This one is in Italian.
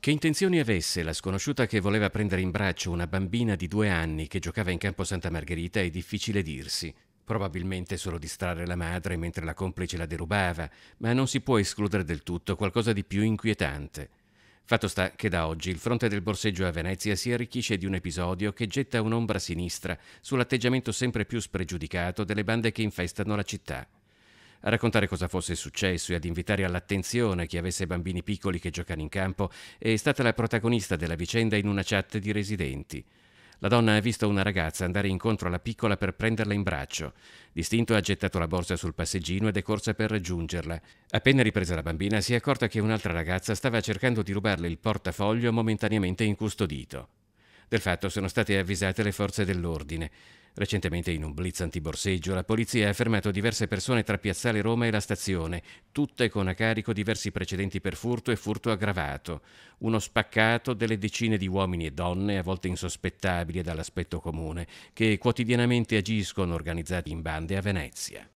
Che intenzioni avesse la sconosciuta che voleva prendere in braccio una bambina di due anni che giocava in campo Santa Margherita è difficile dirsi. Probabilmente solo distrarre la madre mentre la complice la derubava, ma non si può escludere del tutto qualcosa di più inquietante. Fatto sta che da oggi il fronte del borseggio a Venezia si arricchisce di un episodio che getta un'ombra sinistra sull'atteggiamento sempre più spregiudicato delle bande che infestano la città a raccontare cosa fosse successo e ad invitare all'attenzione chi avesse bambini piccoli che giocano in campo, è stata la protagonista della vicenda in una chat di residenti. La donna ha visto una ragazza andare incontro alla piccola per prenderla in braccio. Distinto ha gettato la borsa sul passeggino ed è corsa per raggiungerla. Appena ripresa la bambina si è accorta che un'altra ragazza stava cercando di rubarle il portafoglio momentaneamente incustodito. Del fatto sono state avvisate le forze dell'ordine. Recentemente in un blitz antiborseggio la polizia ha fermato diverse persone tra Piazzale Roma e la stazione, tutte con a carico diversi precedenti per furto e furto aggravato. Uno spaccato delle decine di uomini e donne, a volte insospettabili dall'aspetto comune, che quotidianamente agiscono organizzati in bande a Venezia.